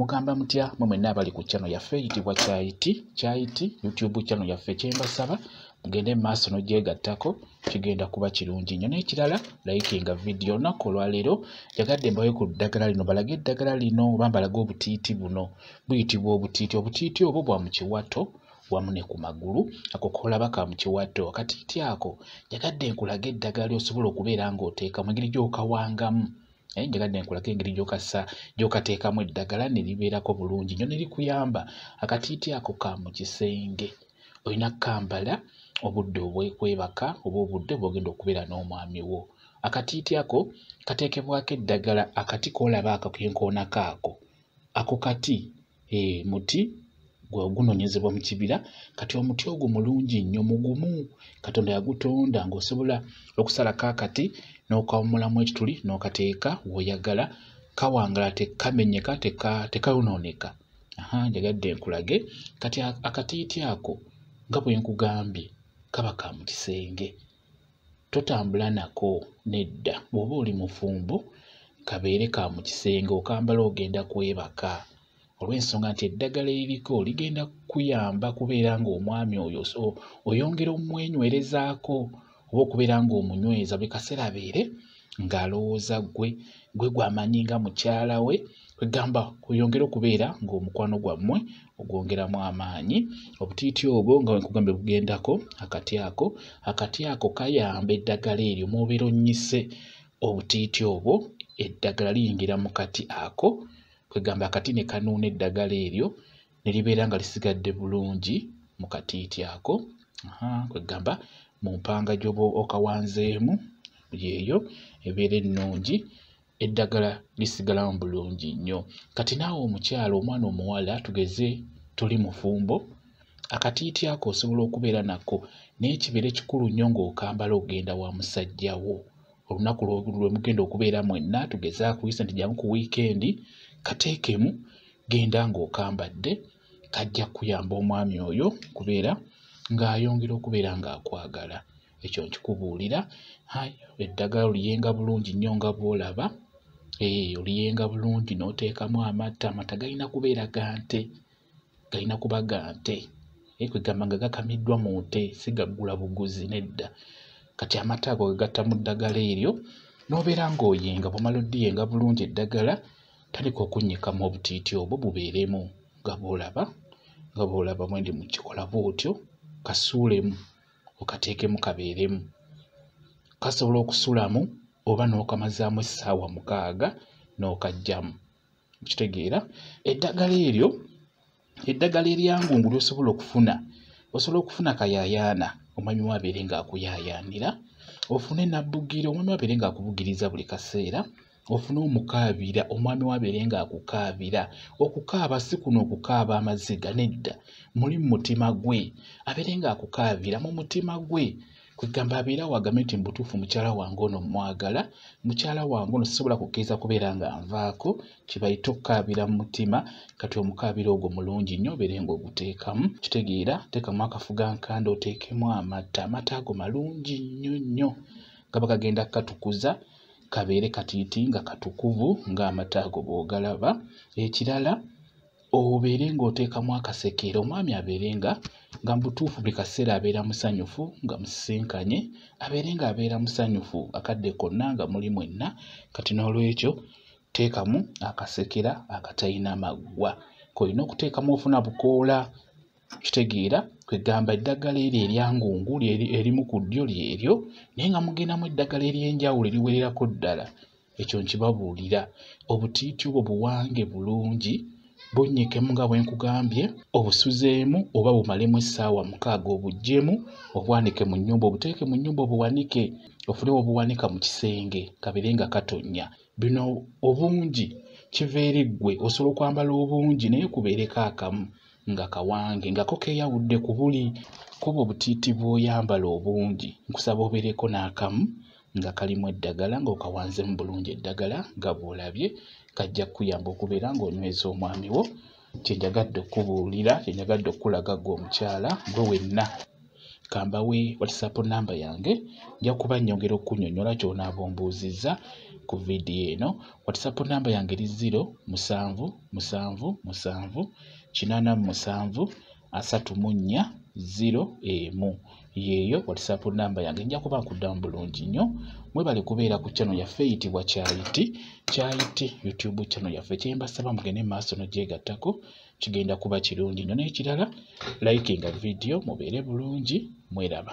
mugamba mutya mwe mwenna abali ku chano yaffe eyitibwa kyayiti kyayiti youtube chano yaffe kyembasaba mugende mu maaso n'ogyegattako kigenda kuba kirungi nnyo n'ekirala layikinga vidiyo olunaku olwaleero jagadde mbawe ku ddagala lino balaga eddagala lino oba mbalaga obutiiti buno buyitibwa obutiiti obutiiti obwo bwa mu kiwato wamu ne ku magulu akokola baka mu kiwato akatiiti ako jagadde nkulaga eddagala osobola okubeera ng'oteeka mu ngeri gy'okawangamu naye eh, njagadde nkulako engeri gyokateekamu eddagala neribeerako bulungi nyo nerikuyamba akatiiti ako ka mu kisenge olina kambala obudde obwekwebaka oba obudde bwogenda okubeera n'omwami wo akatiiti ako kateekebwako eddagala akati koolaba akakenkoonakaako ako kati eh, muti gwe ogunonyezebwa mu kibira kati omuti ogwo mulungi nnyo mugumu katonda yagutonda ng'osobola okusalako akati n'okawumulamu ekituli n'okateeka woyagala kawangala tekkamenyeka tekayonooneka aha njagadde enkulage kati akatiiti ako nga bwe nkugambye kaba ka mu kisenge totambula nako nedda bw'oba oli mufumbo kabeere ka mu kisenge okambala ogenda kwebaka olw'ensonga nti eddagala eririko ligenda kuyamba kubeera ngaomwami oyo so oyongera omwenywerezaako oba okubeera ngaomunyweza be kaseera abeere ng'alowooza gwe gwe gwamanyi nga mukyala we egamba oyongere okubeera ngaomukwano gwammwe ogwongeramu amaanyi obutiiti obwo nga wekugambe bugendako akati ako akati ako kayamba eddagala eryo mwobeera onyise obutiiti obwo eddagala liyingira mu kati ako kwegamba akati ne kanuuna eddagala eryo ne libeera nga lisigadde bulungi mu katiiti ako kwegamba mu mpanga gyoba okawanzeemu yeeyo ebeera ennungi eddagala lisigalamu bulungi nnyo kati naawe omukyala omwana omuwala tugeze tuli mufumbo akatiiti ako osobola okubeera nako naye kibeere kikulu nnyo ng'okambala ogenda wa musajja wo olunaku lwe mugenda okubeera mwenna tugezaa kuyisa nti jamu ku wiikendi kateekemu genda ng'okambadde kajja kuyamba omwami oyo kubeera ng'ayongera okubeera ng'akwagala ekyo nkikubuulira eddagala oliyenga bulungi nnyo nga bwolaba oliyenga bulungi n'oteekamu amatta amata galina kubeera gante galina kuba gante kwegamba nga gakamiddwa mu nte sigaggula buguzi nedda kati amata ago gegatta mu ddagala eryo n'obeera ng'oyenga bwomala oddiyenga bulungi eddagala tandika okunnyikamu obutiiti obwo bubeeremu nga bwolaba nga bwolaba mwendi mukikola bwotyo kasuulemu okateekemu kabeeremu kasobola okusulamu oba n'okamazaamu essaawa mukaaga n'okagjamu kitegeera eddagala eryo eddagala eryangungu lyosobola okufuna osobola okufuna kayayaana omwami we abeere ng'akuyaayaanira ofune nabbugiro omwami we abeere ng'akubugiriza buli kaseera ofune omukaabira omwami we abeere ng'akukaabira okukaaba si kuno okukaaba amaziga nedda muli mu mutima gwe abeere ng'akukaabira mu mutima gwe kwegamba abeera wagambe nti mbutuufu mukyala wange ono mwagala mukyala wange ono sisobola kukkiriza kubeera nga nvaako kibaite okukaabira mu mutima kati omukaabiro ogwo mulungi nnyo obeere nga ogutekamu kitegeera teekamu akafugankanda oteekemu amata amata ago malungi nnyo nnyo gaba kagenda kukatukuza kabeere katiiti nga katukuvu ng'amata ago bwogalaba ekirala obeere ng'oteekamu akasekeera omwami abeere nga nga mu butuufu buli kaseera abeera musanyufu nga musisinkanye abeere nga abeera musanyufu akadde konna nga muli mwenna kati n'olwekyo teekamu akasekera akatalina maggwa kolina okuteekamu ofuna bukoola kitegeera kwegamba eddagala eryo eryangungu erimu ku ddyo lyeryo naye nga mugendamu eddagala eryenjawulo eriwererako ddala ekyo nkibabuulira obutiiti obwo buwange bulungi bunyiikemu nga bwe nkugambye obusuzeemu oba bumalemu essaawa mukaaga obuggyemu obwanike mu nnyumba obuteeke mu nnyumba obuwanike ofunewo obuwanika mu kisenge kabere nga katonnya bino obungi kiva eri ggwe osobola okwambala obungi naye kubeereko akamu nga kawange ngako keeyawudde ku buli kuba obutiiti bw'oyambala obungi nkusaba obeereko n'akamu nga kalimu eddagala ng'okawanzemu bulungi eddagala nga bw'olabye kajja kkuyamba okubeera ng'onyweza omwami wo kyenjagadde okkubuulira kyenjagadde okkulaga gwe omukyala gwe wenna kambawe watisapo namba yange nja kuba nnyongera okkunnyonnyola kyonaaba ombuuzizza ku vidiyo eno watisapo namba yange eri ziro musanvu musanvu musanvu kinaana mu musanvu asatu mu nnya zero emu yeeyo whatsapp namba yange nja kuba nkuddamu bulungi nnyo mwebale kubeera ku channel yaffe eyitibwa kyaiti kyaiti youtube channel yaffe kyembasaba mugene maaso nogyegattako kigenda kuba kirungi nnyo n'ekirala likinga video mubeere bulungi mweraba